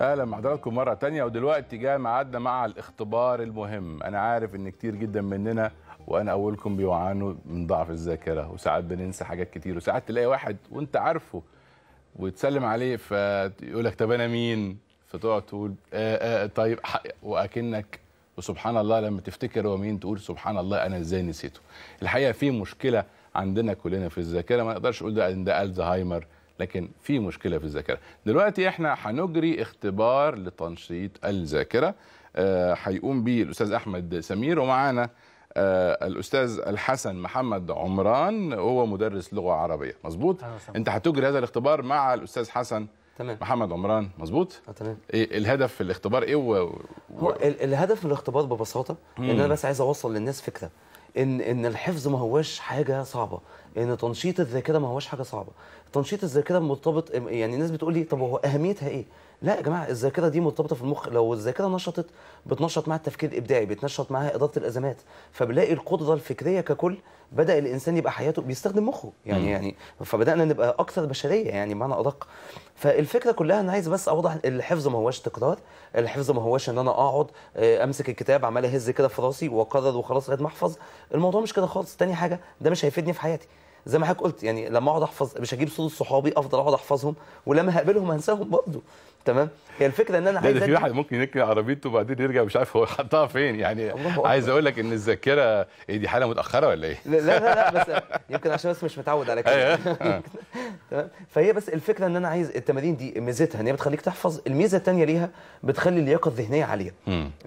اهلا بحضراتكم مره تانية ودلوقتي جاي معادنا مع الاختبار المهم انا عارف ان كتير جدا مننا وانا اولكم بيعانوا من ضعف الذاكره وساعات بننسى حاجات كتير وساعات تلاقي واحد وانت عارفه وتسلم عليه فيقول لك طب انا مين فتقعد تقول آه آه, آه، طيب واكنك وسبحان الله لما تفتكر هو مين تقول سبحان الله انا ازاي نسيته الحقيقه في مشكله عندنا كلنا في الذاكره ما نقدرش نقول ده ده الزهايمر لكن في مشكله في الذاكره دلوقتي احنا هنجري اختبار لتنشيط الذاكره آه، هيقوم به الاستاذ احمد سمير ومعانا آه، الاستاذ الحسن محمد عمران هو مدرس لغه عربيه مظبوط انت هتجري هذا الاختبار مع الاستاذ حسن تمام محمد عمران مظبوط آه، تمام إيه الهدف في الاختبار ايه و... و... هو الهدف من الاختبار ببساطه ان انا بس عايز اوصل للناس فكره ان ان الحفظ ما هوش حاجه صعبه ان تنشيط الذاكره ما هوش حاجه صعبه تنشيط الذاكره مرتبط يعني الناس بتقول لي طب هو اهميتها ايه لا يا جماعه الذاكره دي مرتبطه في المخ لو الذاكره نشطت بتنشط معاها التفكير الابداعي بتنشط معاها اداره الازمات فبنلاقي القدره الفكريه ككل بدا الانسان يبقى حياته بيستخدم مخه يعني مم. يعني فبدانا نبقى اكثر بشريه يعني بمعنى ادق فالفكره كلها انا عايز بس اوضح الحفظ ما هواش تكرار الحفظ ما هواش ان انا اقعد آه، امسك الكتاب عمال اهز كده في راسي واقرر وخلاص لغايه ما احفظ الموضوع مش كده خالص تاني حاجه ده مش هيفيدني في حياتي زي ما حضرتك قلت يعني لما اقعد احفظ مش هجيب صوت صحابي افضل اقعد احفظهم ولما هقابلهم هنساهم برضه تمام هي الفكره ان انا عايز في واحد ممكن ينقل عربيته وبعدين يرجع مش عارف هو حطها فين يعني عايز اقول لك ان الذاكره إيه دي حاله متاخره ولا ايه لا لا لا بس يمكن عشان بس مش متعود على كده أيوه. تمام فهي بس الفكره ان انا عايز التمارين دي ميزتها ان هي بتخليك تحفظ الميزه الثانيه ليها بتخلي اللياقه الذهنيه عاليه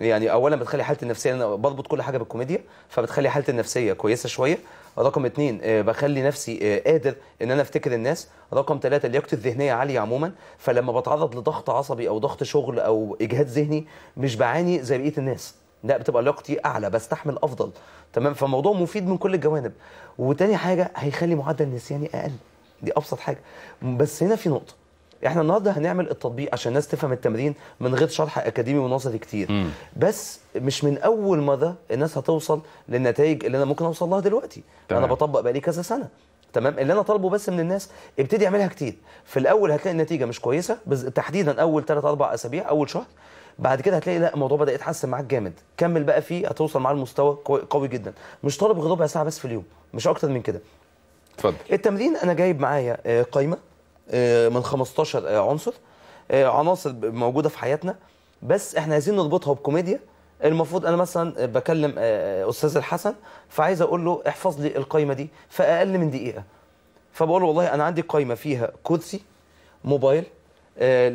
يعني اولا بتخلي حالتي النفسيه انا بربط كل حاجه بالكوميديا فبتخلي حالتي النفسيه كويسه شويه رقم اثنين آه، بخلي نفسي آه، قادر ان انا افتكر الناس رقم ثلاثة لياقتي الذهنية عالية عموما فلما بتعرض لضغط عصبي او ضغط شغل او اجهاد ذهني مش بعاني زي بقية الناس لا بتبقى لياقتي اعلى بستحمل افضل تمام فالموضوع مفيد من كل الجوانب وتاني حاجة هيخلي معدل نسياني اقل دي ابسط حاجة بس هنا في نقطة احنا النهارده هنعمل التطبيق عشان الناس تفهم التمرين من غير شرح اكاديمي ونظري كتير بس مش من اول مره الناس هتوصل للنتائج اللي انا ممكن اوصل لها دلوقتي تمام. انا بطبق بقالي كذا سنه تمام اللي انا طالبه بس من الناس ابتدي اعملها كتير في الاول هتلاقي النتيجه مش كويسه بز... تحديدا اول 3 4 اسابيع اول شهر بعد كده هتلاقي لا الموضوع بدا يتحسن معاك جامد كمل بقى فيه هتوصل معاه لمستوى قوي جدا مش طالب غير ربع ساعه بس في اليوم مش اكتر من كده اتفضل التمرين انا جايب معايا آه، قايمه آه، من 15 آه، عنصر آه، عناصر موجوده في حياتنا بس احنا عايزين نربطها بكوميديا المفروض انا مثلا بكلم استاذ الحسن فعايز اقول له احفظ لي القايمه دي في اقل من دقيقه فبقول له والله انا عندي قايمه فيها كرسي موبايل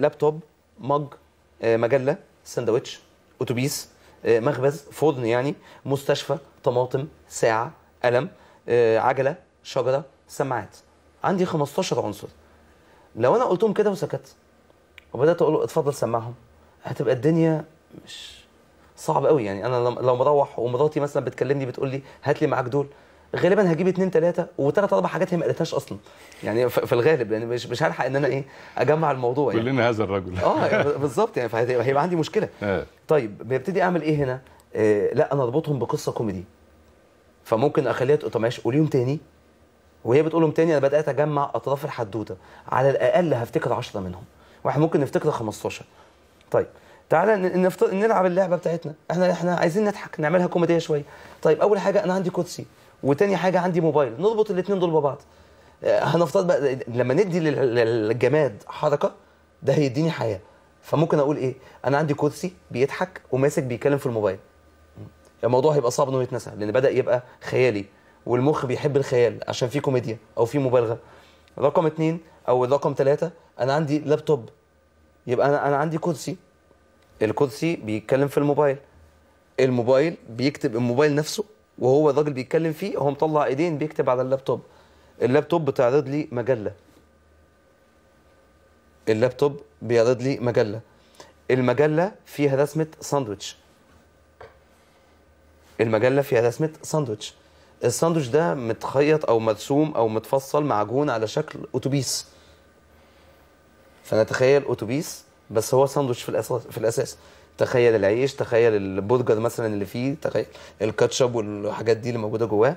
لابتوب مج مجله سندوتش اتوبيس مخبز فرن يعني مستشفى طماطم ساعه قلم عجله شجره سماعات عندي 15 عنصر لو انا قلتهم كده وسكت وبدات اقول له اتفضل سمعهم هتبقى الدنيا مش صعب قوي يعني انا لو مروح ومراتي مثلا بتكلمني بتقول لي هات لي معاك دول غالبا هجيب اثنين ثلاثه وثلاث اربع حاجات هي ما قالتهاش اصلا يعني في الغالب يعني مش مش هلحق ان انا ايه اجمع الموضوع يعني كلنا هذا الرجل اه يعني بالظبط يعني فهيبقى عندي مشكله آه. طيب بيبتدي اعمل ايه هنا؟ إيه لا انا اربطهم بقصه كوميدي فممكن اخليها تقول طب قوليهم تاني وهي بتقول لهم تاني انا بدات اجمع اطراف الحدوته على الاقل هفتكر 10 منهم واحنا ممكن نفتكر 15 طيب تعالى نفط... نلعب اللعبه بتاعتنا احنا احنا عايزين نضحك نعملها كوميديه شويه طيب اول حاجه انا عندي كرسي وتاني حاجه عندي موبايل نربط الاثنين دول ببعض آه، هنفترض بقى لما ندي للجماد حركه ده هيديني حياه فممكن اقول ايه انا عندي كرسي بيضحك وماسك بيتكلم في الموبايل الموضوع هيبقى صعب انه يتنسى لان بدا يبقى خيالي والمخ بيحب الخيال عشان في كوميديا او في مبالغه رقم اتنين او رقم ثلاثة انا عندي لابتوب يبقى انا انا عندي كرسي الكرسي بيتكلم في الموبايل الموبايل بيكتب الموبايل نفسه وهو الراجل بيتكلم فيه هو مطلع ايدين بيكتب على اللابتوب اللابتوب بتعرض لي مجله اللابتوب بيعرض لي مجله المجله فيها رسمه ساندويتش المجله فيها رسمه ساندويتش الساندوتش ده متخيط او مرسوم او متفصل معجون على شكل اتوبيس فنتخيل اتوبيس بس هو ساندوتش في الاساس في الاساس تخيل العيش تخيل البرجر مثلا اللي فيه تخيل الكاتشب والحاجات دي اللي موجوده جواه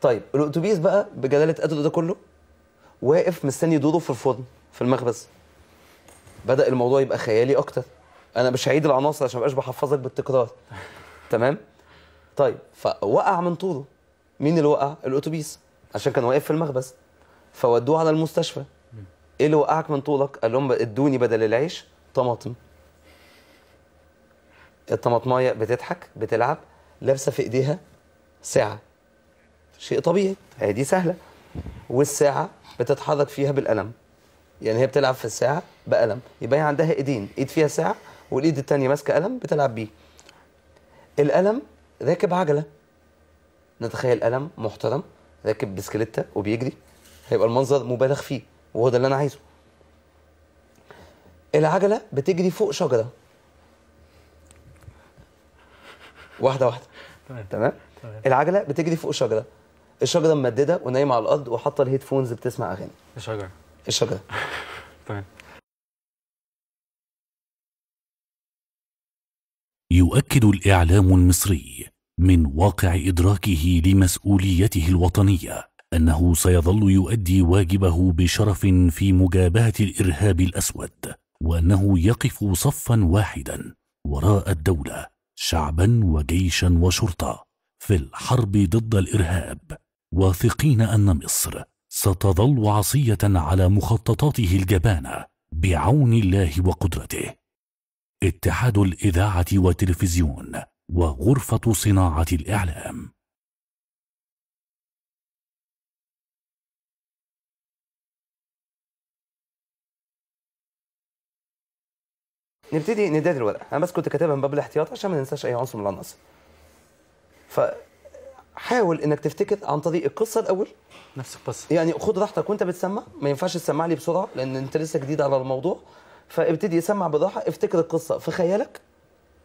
طيب الاتوبيس بقى بجلاله قدره ده كله واقف مستني دوره في الفرن في المخبز بدا الموضوع يبقى خيالي اكتر انا مش هعيد العناصر عشان مبقاش بحفظك بالتكرار تمام طيب فوقع من طوله مين اللي وقع الاتوبيس عشان كان واقف في المخبز فودوه على المستشفى ايه اللي وقعك من طولك قال لهم ادوني بدل العيش طماطم الطماطمايه بتضحك بتلعب لابسه في ايديها ساعه شيء طبيعي هي دي سهله والساعه بتتحرك فيها بالقلم يعني هي بتلعب في الساعه بقلم يبقى هي عندها ايدين ايد فيها ساعه والايد الثانيه ماسكه قلم بتلعب بيه القلم راكب عجله نتخيل قلم محترم راكب بسكليتة وبيجري هيبقى المنظر مبالغ فيه وهو ده اللي انا عايزه العجله بتجري فوق شجره واحده واحده تمام العجله بتجري فوق شجره الشجره ممدده ونايمه على الارض وحاطه الهيدفونز بتسمع اغاني الشجره الشجره تمام يؤكد الاعلام المصري من واقع إدراكه لمسؤوليته الوطنية أنه سيظل يؤدي واجبه بشرف في مجابهة الإرهاب الأسود وأنه يقف صفا واحدا وراء الدولة شعبا وجيشا وشرطة في الحرب ضد الإرهاب واثقين أن مصر ستظل عصية على مخططاته الجبانة بعون الله وقدرته اتحاد الإذاعة والتلفزيون وغرفة صناعة الإعلام نبتدي نداد الورقة أنا بس كنت كاتبها من باب الاحتياط عشان ما ننساش أي عنصر من العناصر فحاول إنك تفتكر عن طريق القصة الأول نفس القصة يعني خد راحتك وأنت بتسمع ما ينفعش تسمع لي بسرعة لأن أنت لسه جديد على الموضوع فابتدي سمع براحة افتكر القصة في خيالك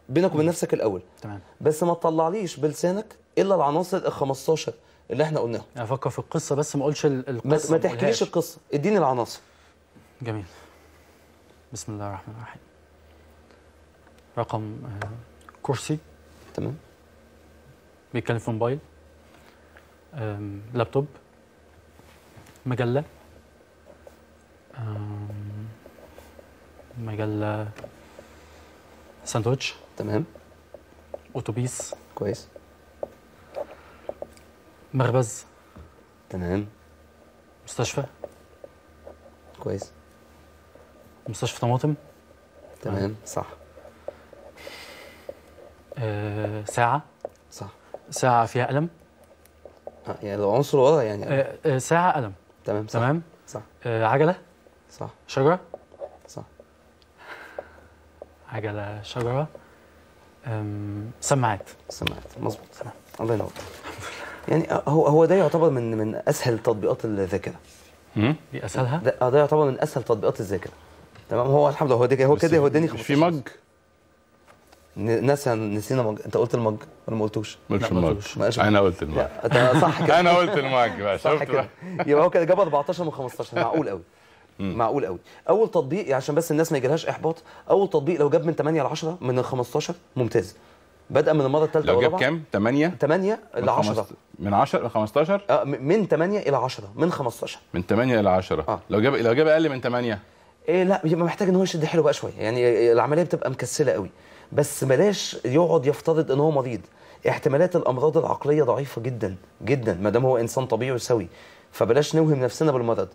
بينك وبين نفسك الاول تمام بس ما تطلعليش بلسانك الا العناصر ال 15 اللي احنا قلناها افكر في القصه بس ما اقولش القصه ما تحكيليش القصه اديني العناصر جميل بسم الله الرحمن الرحيم رقم آه، كرسي تمام بيتكلم في موبايل لابتوب مجلة مجلة ساندوتش تمام اتوبيس كويس مخبز تمام مستشفى كويس مستشفى طماطم تمام صح آه ساعة صح ساعة فيها قلم آه، يعني لو عنصر وضع يعني آه آه ساعة قلم تمام صح تمام صح آه عجلة صح شجرة صح عجلة شجرة سماعات سماعات مظبوط الله ينور يعني هو هو ده يعتبر من من اسهل تطبيقات الذاكره امم دي اسهلها ده, آه، ده يعتبر من اسهل تطبيقات الذاكره تمام هو الحمد لله هو ده هو كده هو اداني في مج ناس نسينا مج انت قلت المج ولا ما قلتوش؟ ما قلتش المج انا قلت المج صح كده انا قلت المج بقى شفت يبقى هو كده جاب 14 من 15 معقول قوي معقول قوي اول تطبيق يعني عشان بس الناس ما يجيلهاش احباط اول تطبيق لو جاب من 8 ل 10 من ال 15 ممتاز بدأ من المره الثالثه لو جاب كام 8 8 ل 10 من 10 ل 15 اه من 8 الى 10 من 15 من 8 الى 10 آه. لو جاب لو جاب اقل من 8 إيه لا بيبقى محتاج ان هو يشد حلو بقى شويه يعني العمليه بتبقى مكسله قوي بس بلاش يقعد يفترض ان هو مريض احتمالات الامراض العقليه ضعيفه جدا جدا ما دام هو انسان طبيعي وسوي فبلاش نوهم نفسنا بالمرض